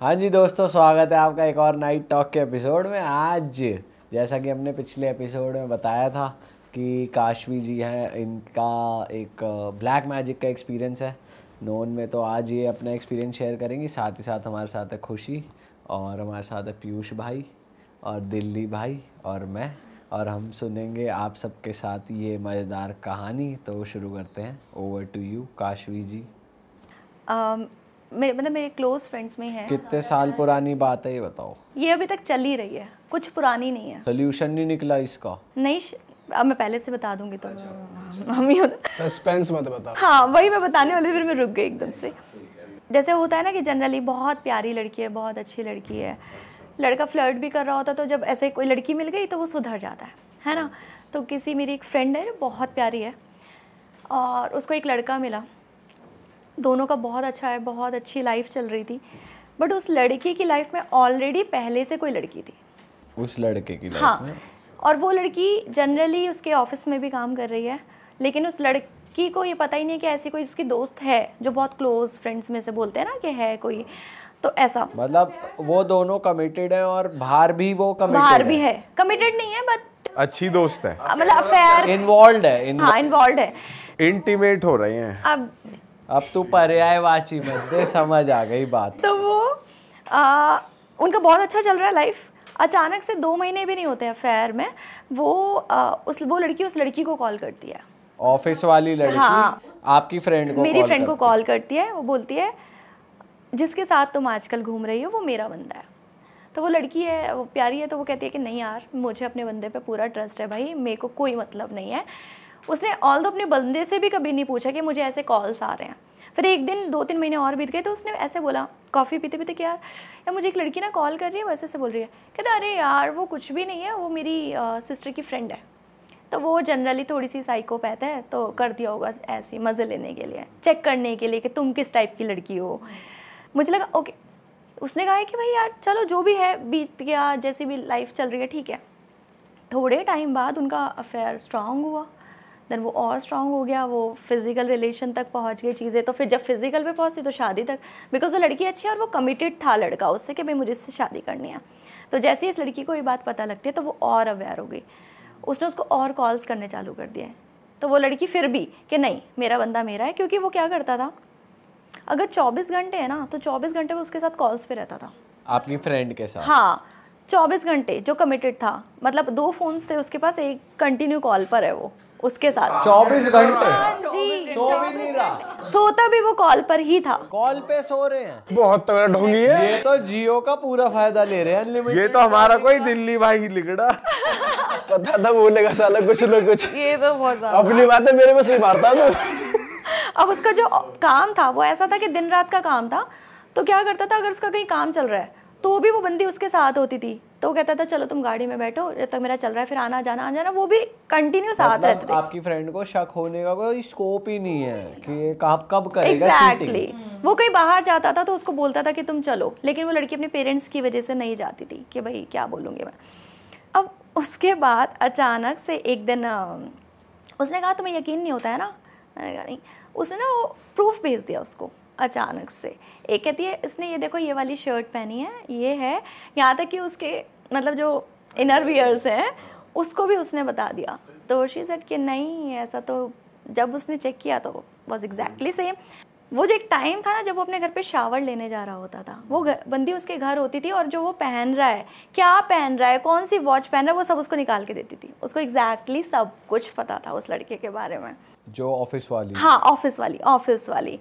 हाँ जी दोस्तों स्वागत है आपका एक और नाइट टॉक के एपिसोड में आज जैसा कि हमने पिछले एपिसोड में बताया था कि काशवी जी हैं इनका एक ब्लैक मैजिक का एक्सपीरियंस है नोन में तो आज ये अपना एक्सपीरियंस शेयर करेंगी साथ ही साथ हमारे साथ है खुशी और हमारे साथ है पीयूष भाई और दिल्ली भाई और मैं और हम सुनेंगे आप सबके साथ ये मज़ेदार कहानी तो शुरू करते हैं over to you Kashvi ji um... मेरे मतलब मेरे क्लोज फ्रेंड्स में है कितने साल पुरानी बात है ये बताओ ये अभी तक चल ही रही है कुछ पुरानी नहीं है सोल्यूशन नहीं निकला इसका नहीं अब मैं पहले से बता दूंगी तो अच्छा। मम्मी सस्पेंस मत बताओ हाँ वही मैं बताने वाली फिर मैं रुक गई एकदम से जैसे होता है ना कि जनरली बहुत प्यारी लड़की है बहुत अच्छी लड़की है लड़का फ्लर्ट भी कर रहा होता तो जब ऐसे कोई लड़की मिल गई तो वो सुधर जाता है है ना तो किसी मेरी एक फ्रेंड है बहुत प्यारी है और उसको एक लड़का मिला दोनों का बहुत अच्छा है बहुत अच्छी लाइफ चल रही थी बट उस लड़की की लाइफ में ऑलरेडी पहले से कोई लड़की थी उस लड़के की लाइफ हाँ में? और वो लड़की जनरली उसके ऑफिस में भी काम कर रही है लेकिन उस लड़की को ये पता ही नहीं है कि ऐसी कोई उसकी दोस्त है जो बहुत क्लोज फ्रेंड्स में से बोलते हैं ना कि है कोई तो ऐसा मतलब वो दोनों कमिटेड हैं और बाहर भी वो कमिटेड बाहर भी है कमिटेड नहीं है बट अच्छी दोस्त मतलब है मतलब अफेयर इन्वॉल्व है इन्वॉल्व है इंटीमेट हो रही हैं अब अब तो पर्यायवाची मत दे समझ आ गई बात तो वो आ, उनका बहुत अच्छा चल रहा है लाइफ अचानक से दो महीने भी नहीं होते अफेयर में वो आ, उस वो लड़की उस लड़की को कॉल करती है ऑफिस वाली लड़की हाँ, आपकी फ्रेंड को मेरी फ्रेंड को कॉल करती है वो बोलती है जिसके साथ तुम आजकल घूम रही हो वो मेरा बंदा है तो वो लड़की है वो प्यारी है तो वो कहती है कि नहीं यार मुझे अपने बंदे पे पूरा ट्रस्ट है भाई मेरे को कोई मतलब नहीं है उसने ऑल दो अपने बंदे से भी कभी नहीं पूछा कि मुझे ऐसे कॉल्स आ रहे हैं फिर एक दिन दो तीन महीने और बीत गए तो उसने ऐसे बोला कॉफ़ी पीते पीते कि यार यार मुझे एक लड़की ना कॉल कर रही है वैसे से बोल रही है कहता अरे यार वो कुछ भी नहीं है वो मेरी सिस्टर की फ्रेंड है तो वो जनरली थोड़ी सी साइकोपैथ है तो कर दिया होगा ऐसी मज़े लेने के लिए चेक करने के लिए कि तुम किस टाइप की लड़की हो मुझे लगा ओके उसने कहा है कि भाई यार चलो जो भी है बीत गया जैसी भी लाइफ चल रही है ठीक है थोड़े टाइम बाद उनका अफेयर स्ट्रांग हुआ देन वो और स्ट्रांग हो गया वो फिज़िकल रिलेशन तक पहुंच गई चीज़ें तो फिर जब फिज़िकल पे पहुंचती तो शादी तक बिकॉज वो लड़की अच्छी है और वो कमिटेड था लड़का उससे कि भाई मुझे इससे शादी करनी है तो जैसे ही इस लड़की को ये बात पता लगती है तो वो और अवेयर हो गई उसने उसको और कॉल्स करने चालू कर दिए तो वो लड़की फिर भी कि नहीं मेरा बंदा मेरा है क्योंकि वो क्या करता था अगर चौबीस घंटे है ना तो चौबीस घंटे वो उसके साथ कॉल्स पे रहता था आपकी फ्रेंड के साथ हाँ चौबीस घंटे जो कमिटेड था मतलब दो फोन्स थे उसके पास एक कंटिन्यू कॉल पर है वो उसके साथ चौबीस हाँ, घंटे हाँ, हाँ, सोता भी वो कॉल पर ही था कॉल पे सो रहे हैं बहुत तगड़ा ढोंगी है ये तो जियो का पूरा फायदा ले रहे हैं ये तो हमारा कोई दिल्ली भाई ही लिगड़ा पता था बोलेगा साला कुछ ना कुछ ये तो बहुत अपनी है मेरे में सही मारता था अब उसका जो काम था वो ऐसा था कि दिन रात का काम था तो क्या करता था अगर उसका कहीं काम चल रहा है तो भी वो बंदी उसके साथ होती थी तो कहता था चलो तुम गाड़ी में बैठो जब तक मेरा चल रहा है फिर आना जाना आना जाना वो भी कंटिन्यू साथ मतलब रहते थे आपकी फ्रेंड को शक होने का कोई स्कोप ही नहीं है कि कब कब करेगा एग्जैक्टली exactly. वो कहीं बाहर जाता था तो उसको बोलता था कि तुम चलो लेकिन वो लड़की अपने पेरेंट्स की वजह से नहीं जाती थी कि भाई क्या बोलूँगी मैं अब उसके बाद अचानक से एक दिन उसने कहा तुम्हें यकीन नहीं होता है ना मैंने कहा नहीं उसने ना वो प्रूफ भेज दिया उसको अचानक से एक कहती है इसने ये देखो ये वाली शर्ट पहनी है ये है यहाँ तक कि उसके मतलब जो इनर वियर्स हैं उसको भी उसने बता दिया तो शी सेट कि नहीं ऐसा तो जब उसने चेक किया तो वॉज एग्जैक्टली सेम वो जो एक टाइम था ना जब वो अपने घर पे शावर लेने जा रहा होता था वो घर बंदी उसके घर होती थी और जो वो पहन रहा है क्या पहन रहा है कौन सी वॉच पहन रहा है वो सब उसको निकाल के देती थी उसको एग्जैक्टली exactly सब कुछ पता था उस लड़के के बारे में जो ऑफिस वाली हाँ ऑफिस वाली ऑफिस वाली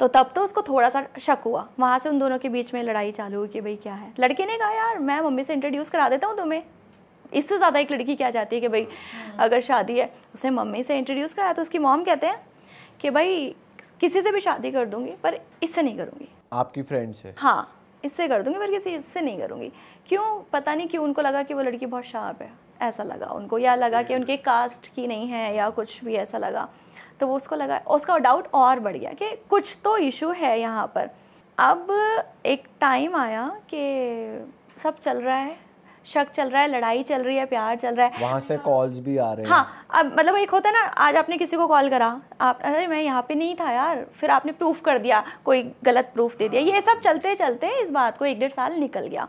तो तब तो उसको थोड़ा सा शक हुआ वहाँ से उन दोनों के बीच में लड़ाई चालू हुई कि भाई क्या है लड़के ने कहा यार मैं मम्मी से इंट्रोड्यूस करा देता हूँ तुम्हें इससे ज़्यादा एक लड़की क्या चाहती है कि भाई हाँ। अगर शादी है उसने मम्मी से इंट्रोड्यूस कराया तो उसकी मॉम कहते हैं कि भाई किसी से भी शादी कर दूंगी पर इससे नहीं करूँगी आपकी फ्रेंड से हाँ इससे कर दूंगी पर किसी इससे नहीं करूँगी क्यों पता नहीं क्यों उनको लगा कि वो लड़की बहुत शार्प है ऐसा लगा उनको या लगा कि उनके कास्ट की नहीं है या कुछ भी ऐसा लगा तो वो उसको लगा उसका डाउट और बढ़ गया कि कुछ तो इशू है यहाँ पर अब एक टाइम आया कि सब चल रहा है शक चल रहा है लड़ाई चल रही है प्यार चल रहा है वहाँ से कॉल्स भी आ रहे हैं हाँ अब मतलब एक होता है ना आज आपने किसी को कॉल करा आप अरे मैं यहाँ पे नहीं था यार फिर आपने प्रूफ कर दिया कोई गलत प्रूफ दे दिया ये सब चलते चलते इस बात को एक डेढ़ साल निकल गया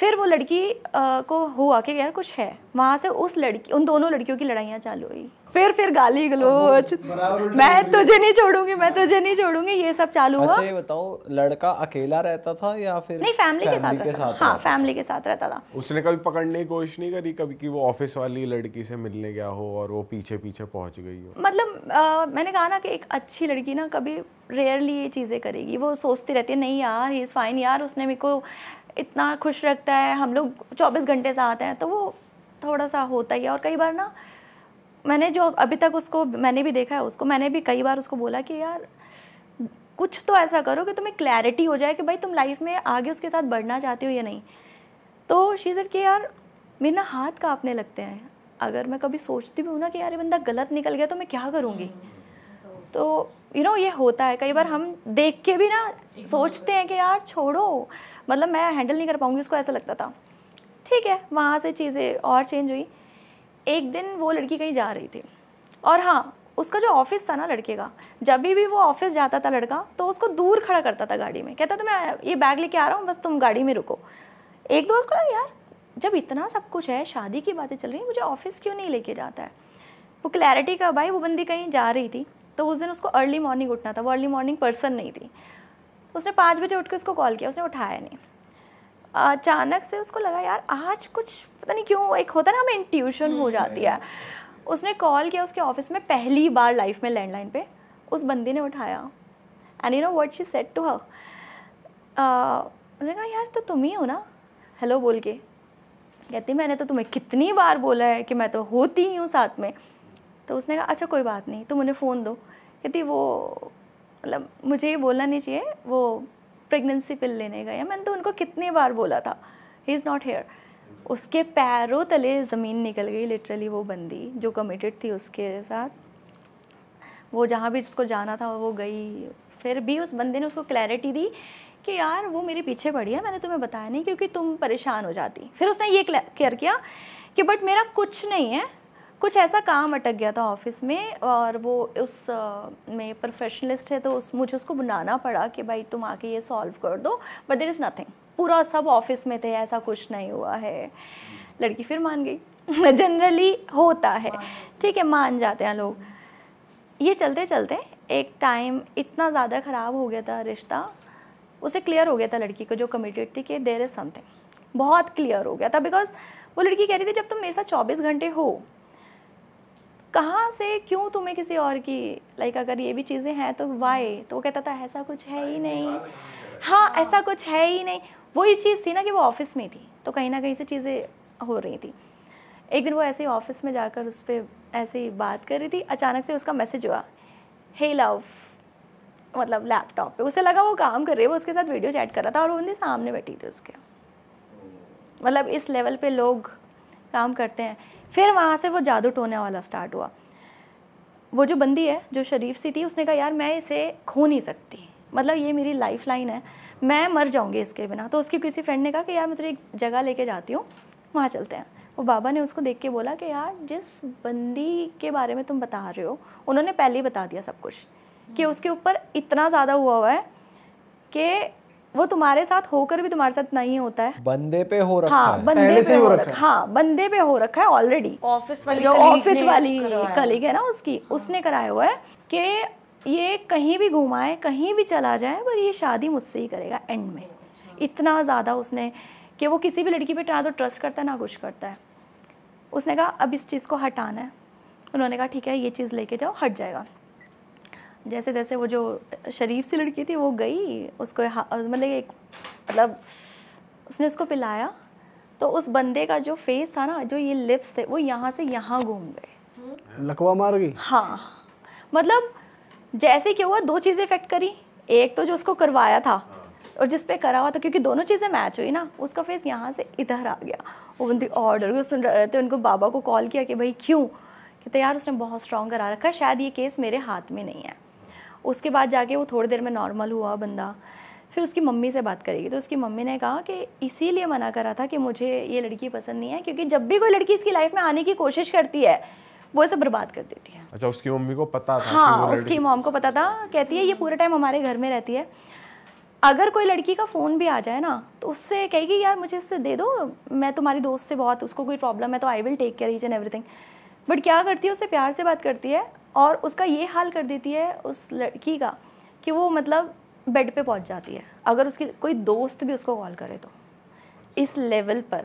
फिर वो लड़की आ, को हुआ कि यार कुछ है वहाँ से उस लड़की उन दोनों लड़कियों की लड़ाइयाँ चालू हुई फिर फिर गाली गलोच मैं तुझे नहीं छोड़ूंगी मैं तुझे नहीं छोड़ूंगी ये सब चालू हुआ अच्छा ये बताओ लड़का अकेला रहता था या फिर नहीं फैमिली के साथ के साथ हाँ फैमिली के साथ रहता था उसने कभी पकड़ने की कोशिश नहीं करी कभी कि वो ऑफिस वाली लड़की से मिलने गया हो और वो पीछे पीछे पहुंच गई हो मतलब मैंने कहा ना कि एक अच्छी लड़की ना कभी रेयरली ये चीज़ें करेगी वो सोचती रहती है नहीं यार ही इज़ फाइन यार उसने मेरे को इतना खुश रखता है हम लोग चौबीस घंटे से आते हैं तो वो थोड़ा सा होता ही है और कई बार ना मैंने जो अभी तक उसको मैंने भी देखा है उसको मैंने भी कई बार उसको बोला कि यार कुछ तो ऐसा करो कि तुम्हें क्लैरिटी हो जाए कि भाई तुम लाइफ में आगे उसके साथ बढ़ना चाहते हो या नहीं तो शी कि यार मेरे ना हाथ काँपने लगते हैं अगर मैं कभी सोचती भी हूँ ना कि यार ये बंदा गलत निकल गया तो मैं क्या करूँगी तो यू नो ये होता है कई बार हम देख के भी ना सोचते हैं कि यार छोड़ो मतलब मैं हैंडल नहीं कर पाऊँगी उसको ऐसा लगता था ठीक है वहाँ से चीज़ें और चेंज हुई एक दिन वो लड़की कहीं जा रही थी और हाँ उसका जो ऑफिस था ना लड़के का जब भी वो ऑफिस जाता था लड़का तो उसको दूर खड़ा करता था गाड़ी में कहता था मैं ये बैग लेके आ रहा हूँ बस तुम गाड़ी में रुको एक दो उसको लगा यार जब इतना सब कुछ है शादी की बातें चल रही हैं मुझे ऑफिस क्यों नहीं लेके जाता है वो क्लैरिटी का भाई वो बंदी कहीं जा रही थी तो उस दिन उसको अर्ली मॉर्निंग उठना था वो अर्ली मॉर्निंग पर्सन नहीं थी उसने पाँच बजे उठ के उसको कॉल किया उसने उठाया नहीं अचानक से उसको लगा यार आज कुछ पता नहीं क्यों एक होता ना हमें इंट्यूशन हो हम्म, जाती है उसने कॉल किया उसके ऑफिस में पहली बार लाइफ में लैंडलाइन पे उस बंदी ने उठाया and you know what she said to her उसने कहा यार तो तुम ही हो ना हेलो बोल के कहती मैंने तो तुम्हें कितनी बार बोला है कि मैं तो होती ही हूँ साथ में तो उसने कहा अच्छा कोई बात नहीं तुम उन्हें फ़ोन दो कहती वो मतलब मुझे ये बोलना नहीं चाहिए वो प्रेगनेंसी पिल लेने गए मैंने तो उनको कितनी बार बोला था ही इज़ नॉट हेयर उसके पैरों तले ज़मीन निकल गई लिटरली वो बंदी जो कमिटेड थी उसके साथ वो जहाँ भी जिसको जाना था वो गई फिर भी उस बंदे ने उसको क्लैरिटी दी कि यार वो मेरे पीछे पड़ी है मैंने तुम्हें बताया नहीं क्योंकि तुम परेशान हो जाती फिर उसने ये क्लियर किया कि बट मेरा कुछ नहीं है कुछ ऐसा काम अटक गया था ऑफिस में और वो उस में प्रोफेशनलिस्ट है तो उस मुझे उसको बुलाना पड़ा कि भाई तुम आके ये सॉल्व कर दो बट देर इज़ नथिंग पूरा सब ऑफिस में थे ऐसा कुछ नहीं हुआ है लड़की फिर मान गई जनरली होता है ठीक है मान जाते हैं लोग ये चलते चलते एक टाइम इतना ज़्यादा ख़राब हो गया था रिश्ता उसे क्लियर हो गया था लड़की को जो कमिटेड थी कि देर इज़ समथिंग बहुत क्लियर हो गया था बिकॉज वो लड़की कह रही थी जब तुम मेरे साथ चौबीस घंटे हो कहाँ से क्यों तुम्हें किसी और की लाइक अगर ये भी चीज़ें हैं तो वाई तो वो कहता था ऐसा कुछ है ही नहीं हाँ ऐसा कुछ है ही नहीं वो ये चीज़ थी ना कि वो ऑफिस में थी तो कहीं ना कहीं से चीज़ें हो रही थी एक दिन वो ऐसे ही ऑफिस में जाकर उस पर ऐसे ही बात कर रही थी अचानक से उसका मैसेज हुआ हे लव मतलब लैपटॉप पे उसे लगा वो काम कर रही है वो उसके साथ वीडियो चैट कर रहा था और वो सामने बैठी थी उसके मतलब इस लेवल पे लोग काम करते हैं फिर वहाँ से वो जादू टोने वाला स्टार्ट हुआ वो जो बंदी है जो शरीफ सी थी उसने कहा यार मैं इसे खो नहीं सकती मतलब ये मेरी लाइफ लाइन है मैं मर जाऊँगी इसके बिना तो उसकी किसी फ्रेंड ने कहा कि यार मैं तेरी एक जगह लेके जाती हूँ वहाँ चलते हैं वो बाबा ने उसको देख के बोला कि यार जिस बंदी के बारे में तुम बता रहे हो उन्होंने पहले ही बता दिया सब कुछ कि हम्म। उसके ऊपर इतना ज़्यादा हुआ हुआ है कि वो तुम्हारे साथ होकर भी तुम्हारे साथ नहीं होता है बंदे पे हो रखा हाँ, है बंदे पे हो, हो रखा, है हाँ बंदे पे हो रखा है ऑलरेडी ऑफिस वाली जो ऑफिस वाली कलीग है ना उसकी हाँ। उसने कराया हुआ है कि ये कहीं भी घुमाए कहीं भी चला जाए पर ये शादी मुझसे ही करेगा एंड में इतना ज़्यादा उसने कि वो किसी भी लड़की पे ना तो ट्रस्ट करता है ना कुछ करता है उसने कहा अब इस चीज़ को हटाना है उन्होंने कहा ठीक है ये चीज़ लेके जाओ हट जाएगा जैसे जैसे वो जो शरीफ सी लड़की थी वो गई उसको मतलब एक मतलब उसने उसको पिलाया तो उस बंदे का जो फेस था ना जो ये लिप्स थे वो यहाँ से यहाँ घूम गए लकवा मार गई हाँ मतलब जैसे क्या हुआ दो चीज़ें इफेक्ट करी एक तो जो उसको करवाया था हाँ। और जिस पे करा हुआ था क्योंकि दोनों चीज़ें मैच हुई ना उसका फेस यहाँ से इधर आ गया वो बंदी ऑर्डर को सुन रहे थे उनको बाबा को कॉल किया कि भाई क्यों कहते यार उसने बहुत स्ट्रॉन्ग करा रखा शायद ये केस मेरे हाथ में नहीं है उसके बाद जाके वो थोड़ी देर में नॉर्मल हुआ बंदा फिर उसकी मम्मी से बात करेगी तो उसकी मम्मी ने कहा कि इसीलिए मना करा था कि मुझे ये लड़की पसंद नहीं है क्योंकि जब भी कोई लड़की इसकी लाइफ में आने की कोशिश करती है वो ऐसे बर्बाद कर देती है अच्छा उसकी मम्मी को पता था हाँ उसकी मॉम को पता था कहती है ये पूरे टाइम हमारे घर में रहती है अगर कोई लड़की का फ़ोन भी आ जाए ना तो उससे कहेगी यार मुझे इससे दे दो मैं तुम्हारी दोस्त से बहुत उसको कोई प्रॉब्लम है तो I will take care each and everything but क्या करती है उससे प्यार से बात करती है और उसका ये हाल कर देती है उस लड़की का कि वो मतलब बेड पे पहुंच जाती है अगर उसकी कोई दोस्त भी उसको कॉल करे तो इस लेवल पर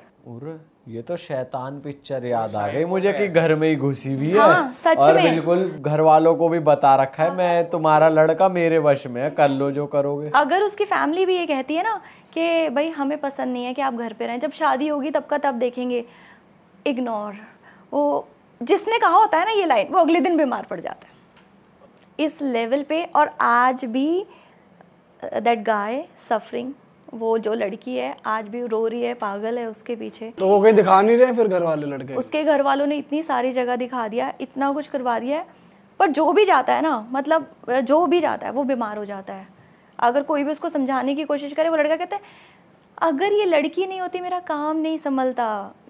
ये तो शैतान पिक्चर याद आ गई मुझे कि घर में ही घुसी हुई है हाँ, सच और में। बिल्कुल घर वालों को भी बता रखा है हाँ। मैं तुम्हारा लड़का मेरे वश में है कर लो जो करोगे अगर उसकी फैमिली भी ये कहती है ना कि भाई हमें पसंद नहीं है कि आप घर पे रहें जब शादी होगी तब का तब देखेंगे इग्नोर वो जिसने कहा होता है ना ये लाइन वो अगले दिन बीमार पड़ जाता है इस लेवल पे और आज भी दैट गाय सफरिंग वो जो लड़की है आज भी रो रही है पागल है उसके पीछे तो वो कहीं दिखा नहीं रहे फिर घर वाले लड़के उसके घर वालों ने इतनी सारी जगह दिखा दिया इतना कुछ करवा दिया है पर जो भी जाता है ना मतलब जो भी जाता है वो बीमार हो जाता है अगर कोई भी उसको समझाने की कोशिश करे वो लड़का कहते हैं अगर ये लड़की नहीं होती मेरा काम नहीं संभलता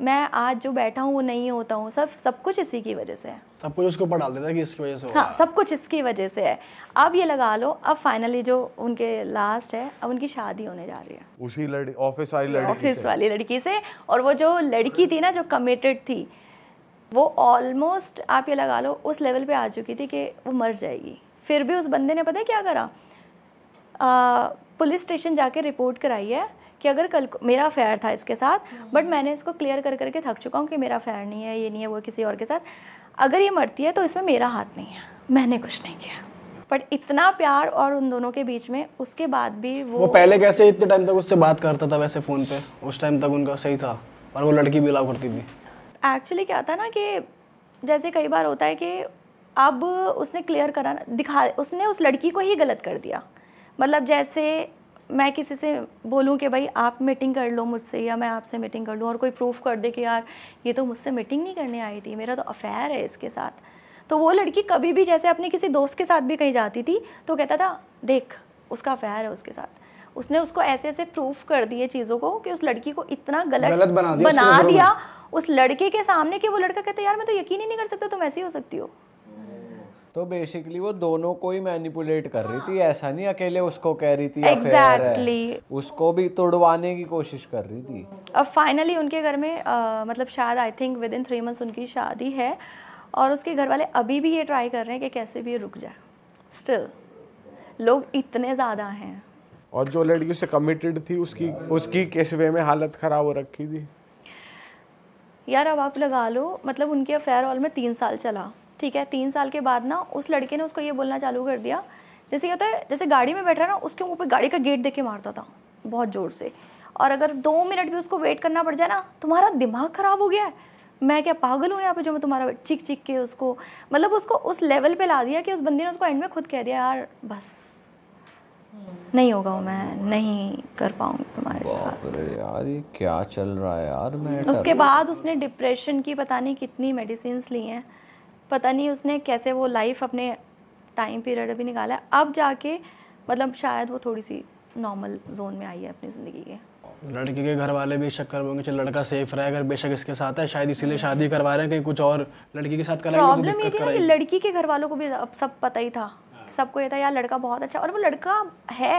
मैं आज जो बैठा हूँ वो नहीं होता हूँ सब सब कुछ इसी की वजह से है सब कुछ उसको पढ़ा देता है कि इसकी वजह से हाँ सब कुछ इसकी वजह से है अब ये लगा लो अब फाइनली जो उनके लास्ट है अब उनकी शादी होने जा रही है उसी लड़की ऑफिस वाली लड़की ऑफिस वाली लड़की से और वो जो लड़की थी ना जो कमिटेड थी वो ऑलमोस्ट आप ये लगा लो उस लेवल पर आ चुकी थी कि वो मर जाएगी फिर भी उस बंदे ने पता क्या करा पुलिस स्टेशन जाके रिपोर्ट कराई है कि अगर कल मेरा अफेयर था इसके साथ बट हाँ। मैंने इसको क्लियर कर करके थक चुका हूँ कि मेरा अफेयर नहीं है ये नहीं है वो किसी और के साथ अगर ये मरती है तो इसमें मेरा हाथ नहीं है मैंने कुछ नहीं किया बट इतना प्यार और उन दोनों के बीच में उसके बाद भी वो वो पहले कैसे इतने टाइम तक उससे बात करता था वैसे फ़ोन पे उस टाइम तक उनका सही था और वो लड़की भी अलाउ करती थी एक्चुअली क्या था ना कि जैसे कई बार होता है कि अब उसने क्लियर करा दिखा उसने उस लड़की को ही गलत कर दिया मतलब जैसे मैं किसी से बोलूँ कि भाई आप मीटिंग कर लो मुझसे या मैं आपसे मीटिंग कर लूँ और कोई प्रूफ कर दे कि यार ये तो मुझसे मीटिंग नहीं करने आई थी मेरा तो अफेयर है इसके साथ तो वो लड़की कभी भी जैसे अपने किसी दोस्त के साथ भी कहीं जाती थी तो कहता था देख उसका अफेयर है उसके साथ उसने उसको ऐसे ऐसे प्रूफ कर दिए चीज़ों को कि उस लड़की को इतना गलत, गलत बना दिया, बना दिया उस लड़के के सामने कि वो लड़का कहता यार मैं तो यकीन ही नहीं कर सकता तुम ऐसी हो सकती हो तो बेसिकली वो दोनों को ही मैनिपुलेट कर रही थी ऐसा नहीं अकेले उसको कह रही थी exactly. उसको भी तोड़वाने की कोशिश कर रही थी अब फाइनली उनके घर में आ, मतलब शायद I think within three months उनकी शादी है और उसके घर वाले अभी भी ये ट्राई कर रहे हैं कि कैसे भी रुक जाए स्टिल लोग इतने ज़्यादा हैं और जो लड़की से कमिटेड थी उसकी उसकी किस वे में हालत ख़राब हो रखी थी यार अब आप लगा लो मतलब उनके अफेयर हॉल में तीन साल चला ठीक है तीन साल के बाद ना उस लड़के ने उसको ये बोलना चालू कर दिया जैसे क्या होता है जैसे गाड़ी में बैठ रहा ना उसके मुँह पर गाड़ी का गेट देके मारता था बहुत ज़ोर से और अगर दो मिनट भी उसको वेट करना पड़ जाए ना तुम्हारा दिमाग ख़राब हो गया है मैं क्या पागल हूँ यहाँ पे जो मैं तुम्हारा चिक चिक के उसको मतलब उसको उस लेवल पे ला दिया कि उस बंदी ने उसको एंड में खुद कह दिया यार बस नहीं होगा मैं नहीं कर पाऊंगी तुम्हारे साथ यार ये क्या चल रहा है यार मैं उसके बाद उसने डिप्रेशन की पता नहीं कितनी मेडिसिन ली हैं पता नहीं उसने कैसे वो लाइफ अपने टाइम पीरियड भी निकाला है अब जाके मतलब शायद वो थोड़ी सी नॉर्मल जोन में आई है अपनी ज़िंदगी के लड़के के घर वाले भी शक कर होंगे चलो लड़का सेफ रहा है अगर बेशक इसके साथ है शायद इसीलिए शादी करवा रहे हैं कहीं कुछ और लड़की के साथ कराएंगे प्रॉब्लम तो ये थी ना कि लड़की के घर वालों को भी अब सब पता ही था हाँ। सबको ये था यार लड़का बहुत अच्छा और वो लड़का है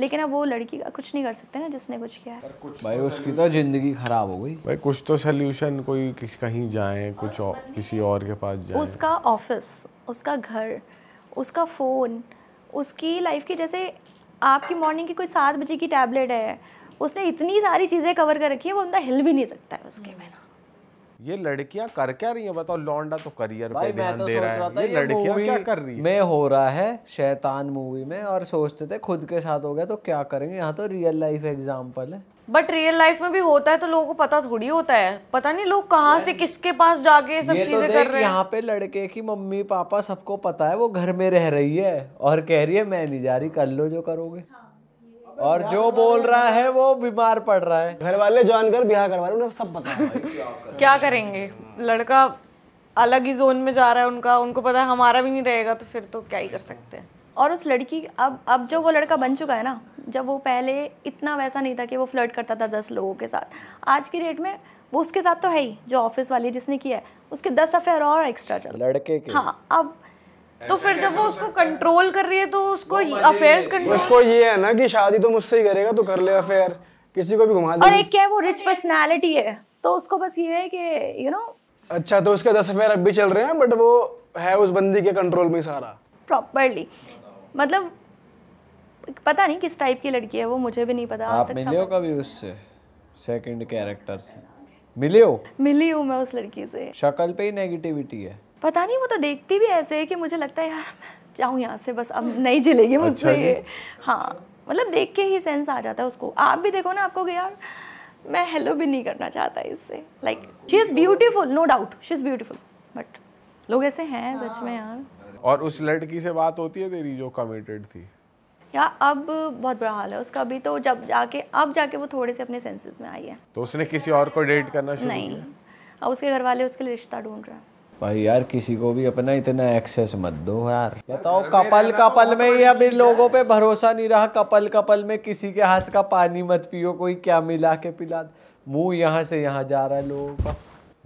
लेकिन अब वो लड़की का कुछ नहीं कर सकते ना जिसने कुछ किया है भाई तो उसकी तो जिंदगी खराब हो गई भाई कुछ तो सोल्यूशन कोई किस कहीं जाए कुछ और, किसी और के पास जाए उसका ऑफिस उसका घर उसका फ़ोन उसकी लाइफ की जैसे आपकी मॉर्निंग की कोई सात बजे की टैबलेट है उसने इतनी सारी चीज़ें कवर कर रखी है वो बंदा हिल भी नहीं सकता है उसके बिना ये लड़कियां कर क्या रही हैं बताओ लौंडा तो करियर पे ध्यान तो दे रहा है ये लड़कियां क्या कर रही है में हो रहा है शैतान मूवी में और सोचते थे खुद के साथ हो गया तो क्या करेंगे यहाँ तो रियल लाइफ एग्जाम्पल है बट रियल लाइफ में भी होता है तो लोगों को पता थोड़ी होता है पता नहीं लोग कहाँ से किसके पास जाके सब तो चीजें तो कर रहे हैं यहाँ पे लड़के की मम्मी पापा सबको पता है वो घर में रह रही है और कह रही है मैं नहीं जा रही कर लो जो करोगे हाँ। और जो बोल रहा है वो बीमार पड़ रहा है घर वाले जानकर ब्याह करवा रहे सब पता क्या करेंगे लड़का अलग ही जोन में जा रहा है उनका उनको पता है हमारा भी नहीं रहेगा तो फिर तो क्या ही कर सकते हैं और उस लड़की अब अब जो वो लड़का बन चुका है ना जब वो पहले इतना वैसा नहीं था कि वो फ्लर्ट करता था दस लोगों के साथ आज की डेट में वो उसके साथ तो है ही जो ऑफिस वाली जिसने किया है उसके दस अफेयर और एक्स्ट्रा चल लड़के के हाँ अब तो फिर जब वो उसको कंट्रोल कर रही है तो उसको अफेयर्स कंट्रोल उसको ये है ना कि शादी तो मुझसे ही करेगा तो कर ले अफेयर किसी को भी घुमा दे और एक क्या है वो रिच पर्सनालिटी है तो उसको बस ये है कि यू नो अच्छा तो उसके दस अफेयर अब भी चल रहे हैं बट वो है उस बंदी के कंट्रोल में सारा प्रॉपर्ली मतलब पता नहीं किस टाइप की लड़की है वो मुझे भी नहीं पता आप मिले हो कभी उससे सेकंड कैरेक्टर से मिले हो मिली हूँ मैं उस लड़की से शक्ल पे ही नेगेटिविटी है पता नहीं वो तो देखती भी ऐसे है कि मुझे लगता है यार मैं जाऊँ यहाँ से बस अब नहीं जिलेगी अच्छा मुझसे अच्छा ये हाँ मतलब देख के ही सेंस आ जाता है उसको आप भी देखो ना आपको यार मैं हेलो भी नहीं करना चाहता इससे like she is beautiful no doubt she is beautiful but लोग ऐसे हैं सच में यार हाँ। और उस लड़की से बात होती है तेरी जो कमिटेड थी या अब बहुत बुरा हाल है उसका भी तो जब जाके अब जाके वो थोड़े से अपने सेंसेस में आई है तो उसने किसी और को डेट करना शुरू नहीं अब उसके घर वाले उसके लिए रिश्ता ढूंढ रहे हैं भाई यार किसी को भी अपना इतना एक्सेस मत दो यार बताओ कपल तो कपल में ही अभी लोगों पे भरोसा नहीं रहा कपल कपल में किसी के हाथ का पानी मत पियो कोई क्या मिला के पिला मुंह यहाँ से यहाँ जा रहा है लोगों का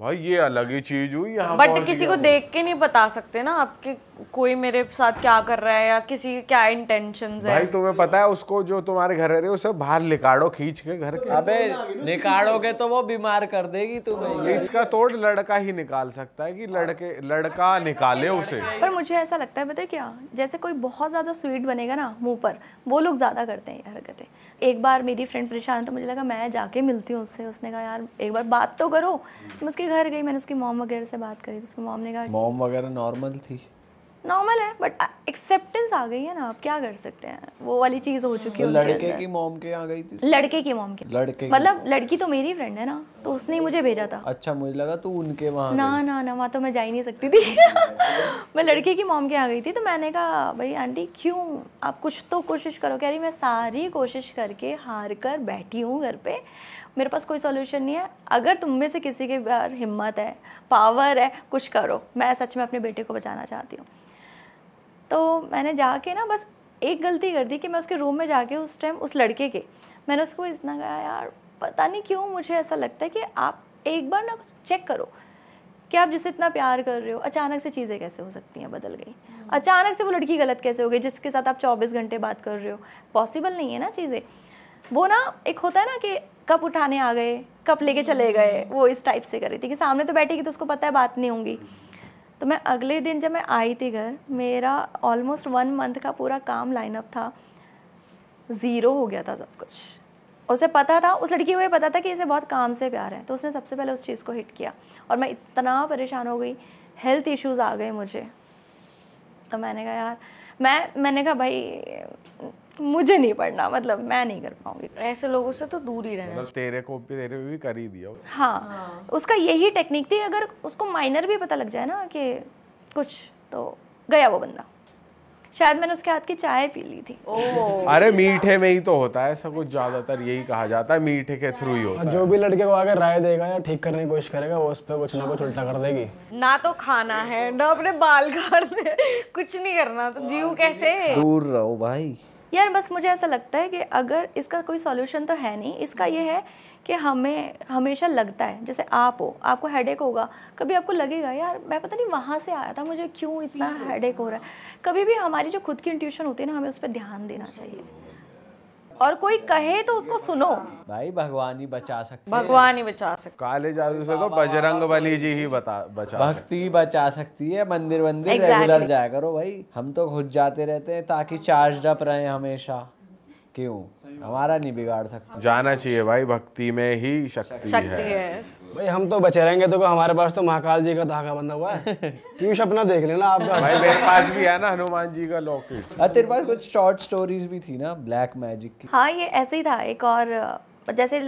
भाई ये अलग ही चीज हुई बट किसी को देख के नहीं बता सकते ना आपके कोई मेरे साथ क्या कर रहा है या किसी के क्या इंटेंशन है भाई तुम्हें पता है उसको जो तुम्हारे घर रह रहे उसे बाहर निकाड़ो खींच के घर के अबे निकाड़ोगे तो वो बीमार कर देगी तुम्हें इसका तोड़ लड़का ही निकाल सकता है कि लड़के लड़का निकाले उसे पर मुझे ऐसा लगता है पता क्या जैसे कोई बहुत ज्यादा स्वीट बनेगा ना मुंह पर वो लोग ज्यादा करते हैं हरकतें एक बार मेरी फ्रेंड परेशान था तो मुझे लगा मैं जाके मिलती हूँ उससे उसने कहा यार एक बार बात तो करो उसके उसके घर गई मैंने उसकी मॉम वगैरह से बात करी तो उसकी मॉम ने कहा मॉम वगैरह नॉर्मल थी नॉर्मल है बट एक्सेप्टेंस आ गई है ना आप क्या कर सकते हैं वो वाली चीज़ हो चुकी है तो लड़के की मॉम के आ गई थी लड़के की मॉम के लड़के मतलब लड़की तो मेरी फ्रेंड है ना तो उसने ही मुझे भेजा था अच्छा मुझे लगा तू उनके वहाँ ना ना ना वहाँ तो मैं जा ही नहीं सकती थी मैं लड़के की मॉम के आ गई थी तो मैंने कहा भाई आंटी क्यों आप कुछ तो कोशिश करो कह रही मैं सारी कोशिश करके हार कर बैठी हूँ घर पर मेरे पास कोई सोल्यूशन नहीं है अगर तुम में से किसी के बार हिम्मत है पावर है कुछ करो मैं सच में अपने बेटे को बचाना चाहती हूँ तो मैंने जाके ना बस एक गलती कर दी कि मैं उसके रूम में जाके उस टाइम उस लड़के के मैंने उसको इतना कहा यार पता नहीं क्यों मुझे ऐसा लगता है कि आप एक बार ना चेक करो कि आप जिसे इतना प्यार कर रहे हो अचानक से चीज़ें कैसे हो सकती हैं बदल गई हम्म। अचानक से वो लड़की गलत कैसे हो गई जिसके साथ आप 24 घंटे बात कर रहे हो पॉसिबल नहीं है ना चीज़ें वो ना एक होता है ना कि कप उठाने आ गए कप लेके हम्म। चले गए वो इस टाइप से करी थी कि सामने तो बैठी थी तो उसको पता है बात नहीं होंगी तो मैं अगले दिन जब मैं आई थी घर मेरा ऑलमोस्ट वन मंथ का पूरा काम लाइनअप था ज़ीरो हो गया था सब कुछ उसे पता था उस लड़की को ये पता था कि इसे बहुत काम से प्यार है तो उसने सबसे पहले उस चीज़ को हिट किया और मैं इतना परेशान हो गई हेल्थ इश्यूज़ आ गए मुझे तो मैंने कहा यार मैं मैंने कहा भाई मुझे नहीं पढ़ना मतलब मैं नहीं कर पाऊंगी ऐसे लोगों से तो दूर ही रहना मतलब तेरे को भी तेरे भी कर ही दिया हाँ, हाँ। उसका यही टेक्निक थी अगर उसको माइनर भी पता लग जाए ना कि कुछ तो गया वो बंदा शायद मैंने उसके हाथ की चाय पी ली थी अरे मीठे में ही तो होता है ऐसा कुछ ज्यादातर यही कहा जाता है मीठे के थ्रू ही होता हाँ, जो भी लड़के को आगे राय देगा या ठीक करने की कोशिश करेगा वो उस पर कुछ ना कुछ उल्टा कर देगी ना तो खाना है ना अपने बाल काटने कुछ नहीं करना तो जीव कैसे दूर रहो भाई यार बस मुझे ऐसा लगता है कि अगर इसका कोई सॉल्यूशन तो है नहीं इसका ये है कि हमें हमेशा लगता है जैसे आप हो आपको हेडेक होगा कभी आपको लगेगा यार मैं पता नहीं वहाँ से आया था मुझे क्यों इतना हेडेक हो रहा है कभी भी हमारी जो खुद की इंट्यूशन होती है ना हमें उस पर ध्यान देना चाहिए और कोई कहे तो उसको सुनो भाई भगवान ही बचा सकते भगवान ही बचा सकते काले जादू से तो बजरंग बली जी ही बता बचा भक्ति बचा सकती है मंदिर वंदिर exactly. रेगुलर जाया करो भाई हम तो खुद जाते रहते हैं ताकि चार्ज अप रहे हमेशा क्यों हमारा नहीं बिगाड़ सकता जाना चाहिए भाई भक्ति में ही शक्ति, शक्ति है, है। भाई हम तो बचे रहेंगे तो हमारे पास तो महाकाल जी का धागा बंधा हुआ है पीयूष अपना देख लेना आपका भाई मेरे पास भी है ना हनुमान जी का लॉकेट हाँ, तेरे पास कुछ शॉर्ट स्टोरीज भी थी ना ब्लैक मैजिक की हाँ ये ऐसे ही था एक और जैसे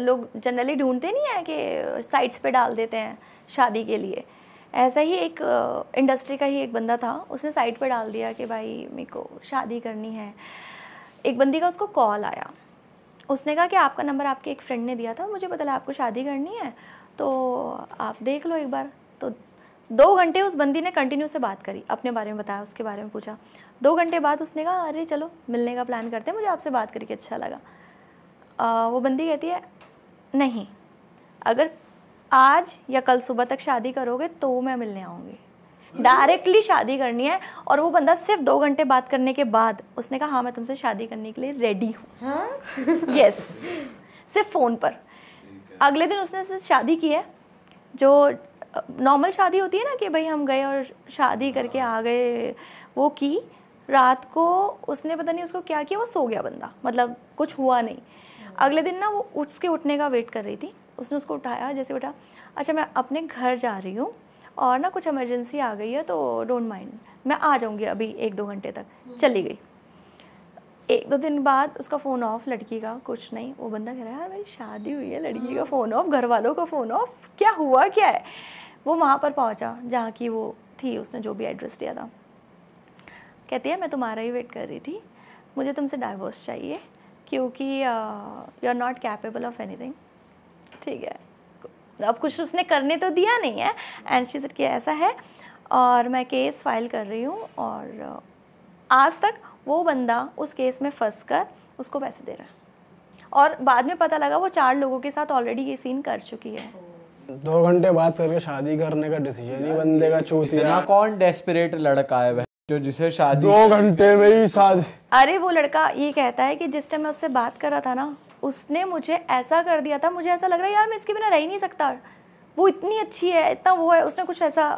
लोग जनरली ढूंढते नहीं है कि साइट्स पे डाल देते हैं शादी के लिए ऐसा ही एक इंडस्ट्री का ही एक बंदा था उसने साइट पर डाल दिया कि भाई मेरे को शादी करनी है एक बंदी का उसको कॉल आया उसने कहा कि आपका नंबर आपके एक फ्रेंड ने दिया था मुझे पता लगा आपको शादी करनी है तो आप देख लो एक बार तो दो घंटे उस बंदी ने कंटिन्यू से बात करी अपने बारे में बताया उसके बारे में पूछा दो घंटे बाद उसने कहा अरे चलो मिलने का प्लान करते हैं मुझे आपसे बात करके अच्छा लगा आ, वो बंदी कहती है नहीं अगर आज या कल सुबह तक शादी करोगे तो मैं मिलने आऊँगी डायरेक्टली शादी करनी है और वो बंदा सिर्फ दो घंटे बात करने के बाद उसने कहा हाँ मैं तुमसे शादी करने के लिए रेडी हूँ यस हाँ? सिर्फ फ़ोन पर अगले दिन उसने शादी की है जो नॉर्मल शादी होती है ना कि भाई हम गए और शादी करके आ गए वो की रात को उसने पता नहीं उसको क्या किया वो सो गया बंदा मतलब कुछ हुआ नहीं अगले दिन ना वो उठ के उठने का वेट कर रही थी उसने उसको उठाया जैसे उठा अच्छा मैं अपने घर जा रही हूँ और ना कुछ इमरजेंसी आ गई है तो डोंट माइंड मैं आ जाऊँगी अभी एक दो घंटे तक हम्म। चली गई एक दो दिन बाद उसका फ़ोन ऑफ लड़की का कुछ नहीं वो बंदा कह रहा है यार मेरी शादी हुई है लड़की का फ़ोन ऑफ घर वालों का फ़ोन ऑफ क्या हुआ क्या है वो वहाँ पर पहुँचा जहाँ की वो थी उसने जो भी एड्रेस दिया था कहती है मैं तुम्हारा ही वेट कर रही थी मुझे तुमसे डाइवोर्स चाहिए क्योंकि you are not capable of any ठीक है अब कुछ उसने करने तो दिया नहीं है एंड शी सेड कि ऐसा है और मैं केस फाइल कर रही हूँ और आज तक वो बंदा उस केस में फंस कर उसको पैसे दे रहा है और बाद में पता लगा वो चार लोगों के साथ ऑलरेडी ये सीन कर चुकी है दो घंटे बात करके शादी करने का डिसीजन ही बंदे का चूतिया कौन डेस्परेट लड़का है जो जिसे शादी दो घंटे में ही शादी अरे वो लड़का ये कहता है कि जिस टाइम मैं उससे बात कर रहा था ना उसने मुझे ऐसा कर दिया था मुझे ऐसा लग रहा है यार मैं इसके बिना रह ही नहीं सकता वो इतनी अच्छी है इतना वो है उसने कुछ ऐसा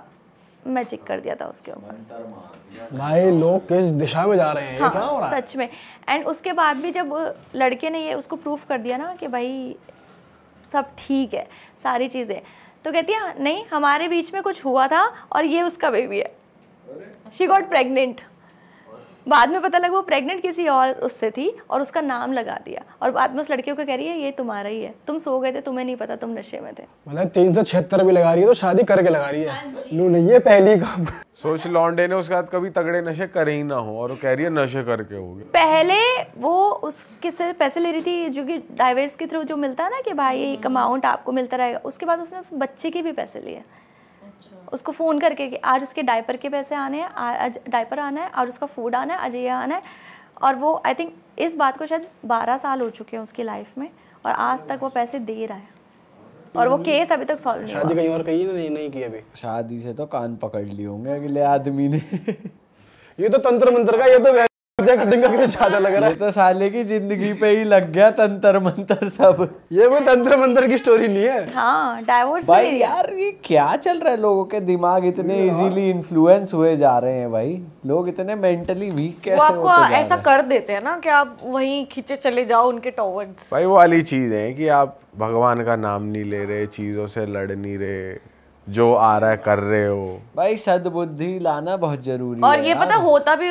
मैजिक कर दिया था उसके ऊपर भाई लोग किस दिशा में जा रहे हैं हाँ, क्या हो रहा है? सच में एंड उसके बाद भी जब लड़के ने ये उसको प्रूफ कर दिया ना कि भाई सब ठीक है सारी चीज़ें तो कहती है हाँ, नहीं हमारे बीच में कुछ हुआ था और ये उसका बेबी है शी गॉट प्रेगनेंट बाद में पता लगा वो प्रेग्नेंट किसी और उससे थी और उसका नाम लगा दिया और बाद में उस लड़के को कह रही है ये तुम्हारा ही है तुम सो गए थे तुम्हें नहीं पता तुम नशे में थे मतलब तीन सौ छिहत्तर भी लगा रही है तो शादी करके लगा रही है नू हाँ नहीं है पहली काम सोच लॉन्डे ने उसके बाद कभी तगड़े नशे करे ही ना हो और वो कह रही है नशे करके हो गए पहले वो उसके से पैसे ले रही थी जो कि डाइवर्स के थ्रू जो मिलता है ना कि भाई हम्म। एक अमाउंट आपको मिलता रहेगा उसके बाद उसने उस बच्चे के भी पैसे लिए उसको फ़ोन करके कि आज उसके डायपर के पैसे आने हैं आज डायपर आना है और उसका फूड आना है आज ये आना है और वो आई थिंक इस बात को शायद बारह साल हो चुके हैं उसकी लाइफ में और आज तक वो पैसे दे रहा है और वो केस हम्म। अभी तक सॉल्व नहीं शादी कहीं और कहीं नहीं, नहीं किया अभी शादी से तो कान पकड़ लिए होंगे अगले आदमी ने ये तो तंत्र मंत्र का ये तो ज्यादा लग रहा है तो साले की जिंदगी पे ही लग गया तंत्र मंत्र सब ये तंत्र मंत्र की स्टोरी नहीं है हाँ भाई यार ये क्या चल रहा है लोगों के दिमाग इतने इजीली इन्फ्लुएंस हुए जा रहे हैं भाई लोग इतने मेंटली वीक कैसे वो आपको ऐसा कर देते हैं ना कि आप वही खींचे चले जाओ उनके टॉवर्ड भाई वो वाली चीज है की आप भगवान का नाम नहीं ले रहे चीजों से लड़ नहीं रहे जो आ रहा है कर रहे हो भाई सदबुद्धि लाना बहुत जरूरी और है ये पता होता भी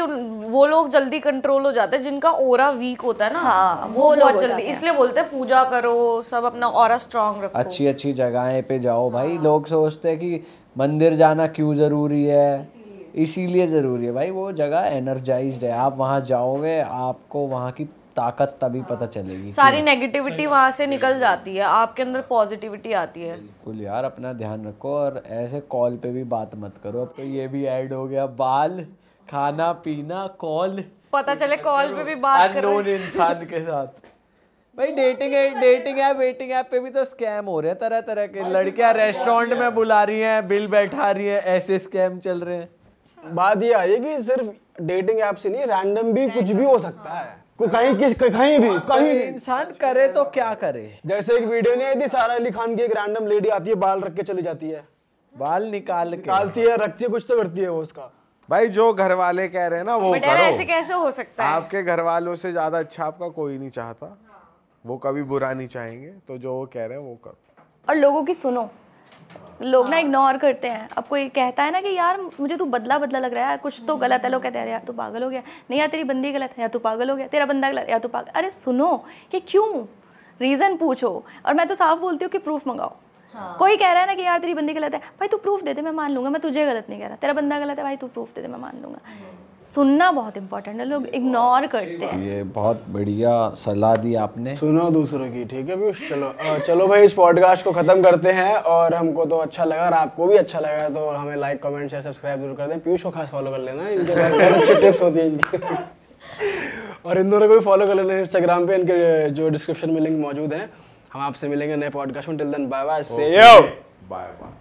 वो लोग जल्दी कंट्रोल हो जाते हैं जिनका ओरा वीक होता है ना हाँ, वो, वो बहुत जल्दी इसलिए बोलते हैं पूजा करो सब अपना ओरा स्ट्रांग रखो अच्छी अच्छी जगहें पे जाओ भाई हाँ। लोग सोचते हैं कि मंदिर जाना क्यों जरूरी है इसीलिए ज़रूरी है भाई वो जगह एनर्जाइज है आप वहाँ जाओगे आपको वहाँ की ताकत तभी पता चलेगी सारी नेगेटिविटी हाँ। वहाँ से निकल जाती है आपके अंदर पॉजिटिविटी आती है बिल्कुल यार अपना ध्यान रखो और ऐसे कॉल पे भी बात मत करो अब तो ये भी ऐड हो गया बाल खाना पीना कॉल पता चले कॉल पे भी बात अनोन इंसान के साथ भाई dating dating app waiting app पे भी तो स्कैम हो रहे हैं तरह तरह के लड़कियां रेस्टोरेंट में बुला रही हैं बिल बैठा रही हैं ऐसे स्कैम चल रहे हैं बात ये आ रही है कि सिर्फ डेटिंग ऐप से नहीं रैंडम भी कुछ भी हो सकता है को कहीं किस कहीं भी कहीं इंसान करे तो क्या करे जैसे एक वीडियो नहीं आई थी सारा अली खान की एक रैंडम लेडी आती है बाल रख के चली जाती है बाल निकाल निकालती है रखती है कुछ तो करती है वो उसका भाई जो घर वाले कह रहे हैं ना वो करो ऐसे कैसे हो सकता है आपके घर वालों से ज्यादा अच्छा आपका कोई नहीं चाहता वो कभी बुरा नहीं चाहेंगे तो जो वो कह रहे हैं वो करो और लोगों की सुनो लोग ना इग्नोर हाँ। करते हैं अब कोई कहता है ना कि यार मुझे तू बदला बदला लग रहा है कुछ तो गलत है लोग कहते हैं यार तू पागल हो गया नहीं यार तेरी बंदी गलत है यार तू पागल हो गया तेरा बंदा गलत यार तू पागल अरे सुनो कि क्यों रीज़न पूछो और मैं तो साफ बोलती हूँ कि प्रूफ मंगाओ हाँ। कोई कह रहा है ना कि यार तेरी बंदी गलत है भाई तू प्रूफ दे दे मैं मान लूंगा मैं तुझे गलत नहीं कह रहा तेरा बंदा गलत है भाई तू प्रूफ दे दे मैं मान लूंगा सुनना बहुत इंपॉर्टेंट है लोग इग्नोर करते हैं ये बहुत बढ़िया सलाह दी आपने सुनो दूसरों की ठीक है पीयूष चलो चलो भाई इस पॉडकास्ट को ख़त्म करते हैं और हमको तो अच्छा लगा और आपको भी अच्छा लगा तो हमें लाइक कमेंट शेयर सब्सक्राइब जरूर कर दें पीयूष को खास फॉलो कर लेना इनके अच्छी टिप्स होती हैं और इन दोनों को भी फॉलो कर लेना इंस्टाग्राम पे इनके जो डिस्क्रिप्शन में लिंक मौजूद है हम आपसे मिलेंगे नए पॉडकास्ट में टिल देन बाय बाय से यो बाय बाय